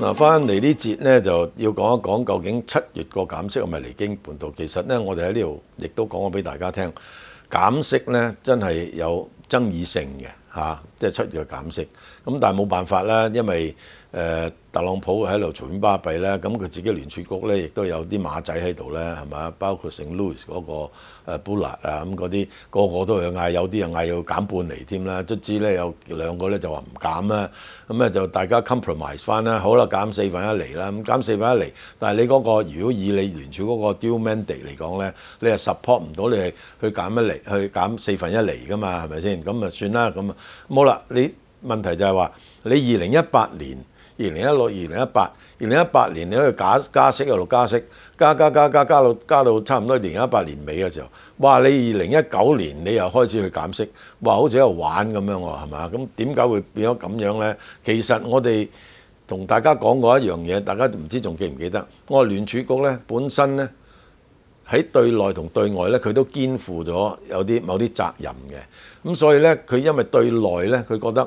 嗱，翻嚟呢节咧，就要讲一讲究竟七月个减息系咪离经半道？其实咧，我哋喺呢度亦都讲咗俾大家听，减息咧真系有争议性嘅，吓，即系七月嘅减息。咁但系冇办法啦，因为。誒特朗普喺度嘈便巴閉啦，咁佢自己聯儲局咧亦都有啲馬仔喺度咧，係嘛？包括聖路易嗰個誒 Bullard 啊咁嗰啲，個個都去嗌，有啲又嗌要減半釐添啦，卒之咧有兩個咧就話唔減啦，咁啊就大家 compromise 翻啦，好啦，減四分一釐啦，減四分一釐，但係你嗰個如果以你聯儲嗰個 deal mandate 嚟講咧，你係 support 唔到你去減一釐，去減四分一釐噶嘛，係咪先？咁啊算啦，咁啊，好啦，你問題就係話你二零一八年。二零一六、二零一八、二零一八年你可以加加息又度加息，加加加加加到加到差唔多二零一八年尾嘅時候，哇！你二零一九年你又開始去減息，哇！好似喺度玩咁樣喎，係嘛？咁點解會變咗咁樣咧？其實我哋同大家講過一樣嘢，大家唔知仲記唔記得？我話聯儲局咧本身咧喺對內同對外咧，佢都肩負咗有啲某啲責任嘅。咁所以咧，佢因為對內咧，佢覺得。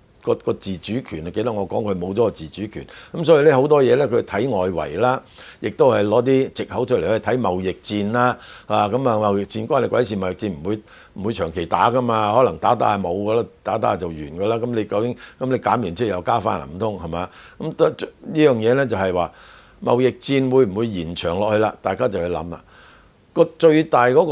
個個自主權啊！記得我講佢冇咗個自主權，咁所以咧好多嘢咧，佢睇外圍啦，亦都係攞啲藉口出嚟去睇貿易戰啦。啊，咁啊貿易戰關你鬼事？貿易戰唔會唔會長期打㗎嘛？可能打打係冇㗎啦，打打就完㗎啦。咁你究竟咁你減完之後又加翻啊？唔通係嘛？咁呢樣嘢咧就係話貿易戰會唔會延長落去啦？大家就去諗啦。個最大嗰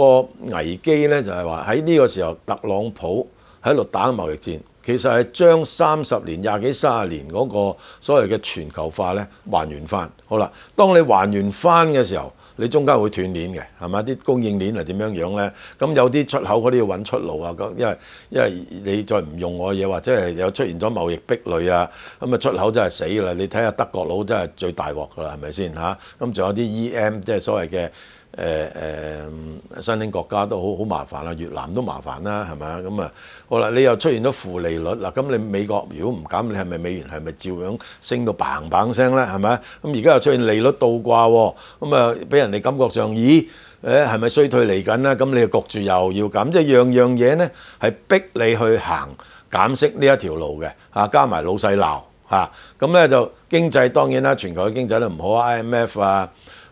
個危機咧就係話喺呢個時候特朗普喺度打貿易戰。其實係將三十年、廿幾、三十年嗰個所謂嘅全球化咧還原翻，好啦。當你還原翻嘅時候，你中間會斷鏈嘅，係咪？啲供應鏈係點樣樣咧？咁有啲出口嗰啲要揾出路啊！咁因為因為你再唔用我嘢，或者係有出現咗貿易壁壘啊，咁啊出口真係死啦！你睇下德國佬真係最大鑊噶啦，係咪先嚇？咁仲有啲 EM 即係所謂嘅。誒誒，新興國家都好好麻煩啦，越南都麻煩啦，係啊？咁啊，好啦，你又出現咗負利率啦，咁你美國如果唔減，你係咪美元係咪照樣升到砰砰聲咧？係咪？咁而家又出現利率倒掛，咁啊，俾人哋感覺上，咦，誒係咪衰退嚟緊咧？咁你又焗住又要減，即係樣樣嘢咧係逼你去行減息呢一條路嘅，嚇加埋老細鬧，嚇咁咧就經濟當然啦，全球嘅經濟都唔好啊，IMF 啊。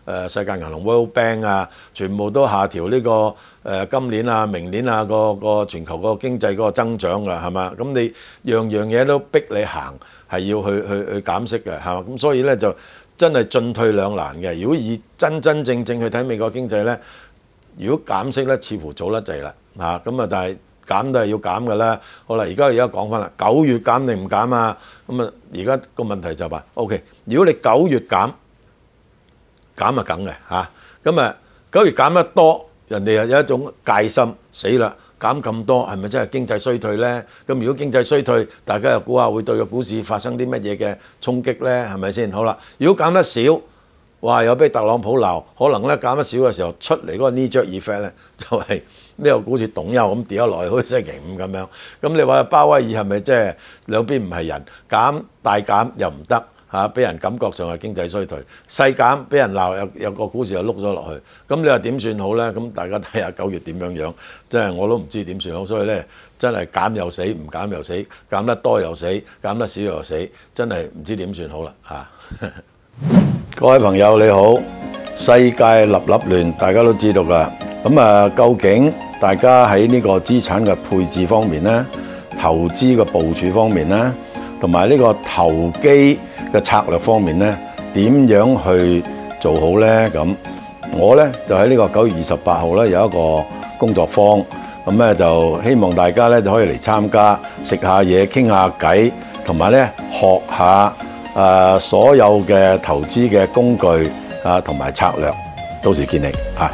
誒世界銀行 World Bank 啊，全部都下調呢個誒今年啊、明年啊個個全球個經濟嗰個增長㗎，係嘛？咁你樣樣嘢都逼你行，係要去去去減息嘅，係嘛？咁所以咧就真係進退兩難嘅。如果以真真正正去睇美國經濟咧，如果減息咧，似乎早得滯啦。嚇咁啊，但係減都係要減㗎啦。好啦，而家而家講翻啦，九月減定唔減啊？咁啊，而家個問題就係話，O K，如果你九月減，減啊梗嘅嚇，咁啊，假如減得多，人哋又有一種戒心，死啦！減咁多，系咪真係經濟衰退呢？咁如果經濟衰退，大家又估下會對個股市發生啲乜嘢嘅衝擊呢？係咪先？好啦，如果減得少，哇！有俾特朗普鬧，可能咧減得少嘅時候出嚟嗰個 Nijer effect 咧，就係呢個股市董休咁跌咗去，好似星期五咁樣。咁你話巴威爾係咪即係兩邊唔係人減大減又唔得？嚇，俾人感覺上係經濟衰退，細減俾人鬧，又有個股市又碌咗落去，咁你話點算好呢？咁大家睇下九月點樣樣，真係我都唔知點算好，所以呢，真係減又死，唔減又死，減得多又死，減得少又死，真係唔知點算好啦！嚇，各位朋友你好，世界立立亂，大家都知道噶，咁啊，究竟大家喺呢個資產嘅配置方面呢，投資嘅部署方面呢。同埋呢個投機嘅策略方面咧，點樣去做好咧？咁我咧就喺呢個九月二十八號咧有一個工作坊，咁咧就希望大家咧就可以嚟參加，食下嘢傾下偈，同埋咧學下誒所有嘅投資嘅工具啊，同埋策略。到時見你嚇。